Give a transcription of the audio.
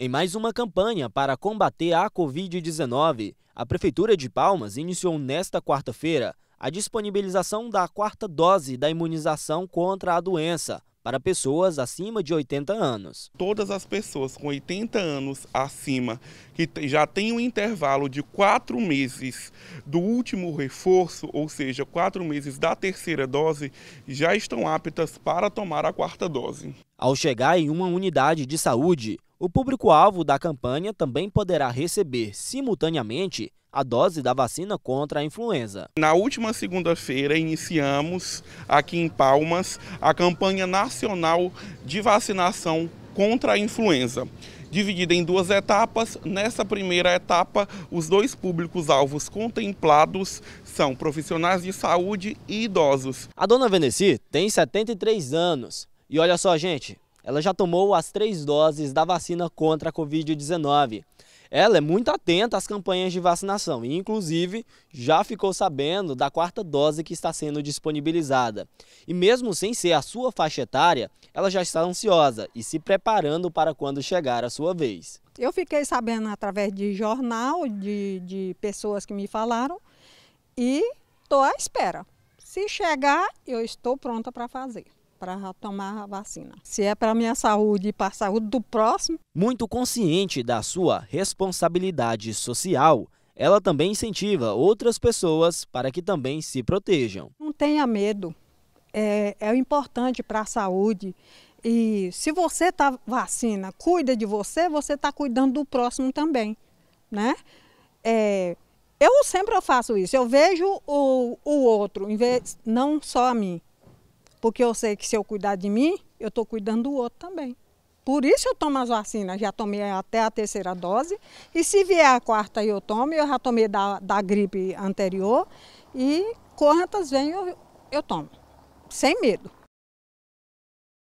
Em mais uma campanha para combater a Covid-19, a Prefeitura de Palmas iniciou nesta quarta-feira a disponibilização da quarta dose da imunização contra a doença para pessoas acima de 80 anos. Todas as pessoas com 80 anos acima, que já têm um intervalo de quatro meses do último reforço, ou seja, quatro meses da terceira dose, já estão aptas para tomar a quarta dose. Ao chegar em uma unidade de saúde, o público-alvo da campanha também poderá receber, simultaneamente, a dose da vacina contra a influenza. Na última segunda-feira, iniciamos aqui em Palmas a campanha nacional de vacinação contra a influenza dividida em duas etapas. Nessa primeira etapa, os dois públicos-alvos contemplados são profissionais de saúde e idosos. A dona Veneci tem 73 anos. E olha só, gente, ela já tomou as três doses da vacina contra a Covid-19. Ela é muito atenta às campanhas de vacinação e, inclusive, já ficou sabendo da quarta dose que está sendo disponibilizada. E, mesmo sem ser a sua faixa etária, ela já está ansiosa e se preparando para quando chegar a sua vez. Eu fiquei sabendo através de jornal, de, de pessoas que me falaram, e estou à espera. Se chegar, eu estou pronta para fazer para tomar a vacina. Se é para minha saúde e para a saúde do próximo. Muito consciente da sua responsabilidade social, ela também incentiva outras pessoas para que também se protejam. Não tenha medo. É, é importante para a saúde. E se você está vacina, cuida de você, você está cuidando do próximo também, né? É, eu sempre faço isso. Eu vejo o, o outro, em vez, não só a mim. Porque eu sei que se eu cuidar de mim, eu estou cuidando do outro também. Por isso eu tomo as vacinas, já tomei até a terceira dose. E se vier a quarta eu tomo, eu já tomei da, da gripe anterior. E quantas vem eu, eu tomo, sem medo.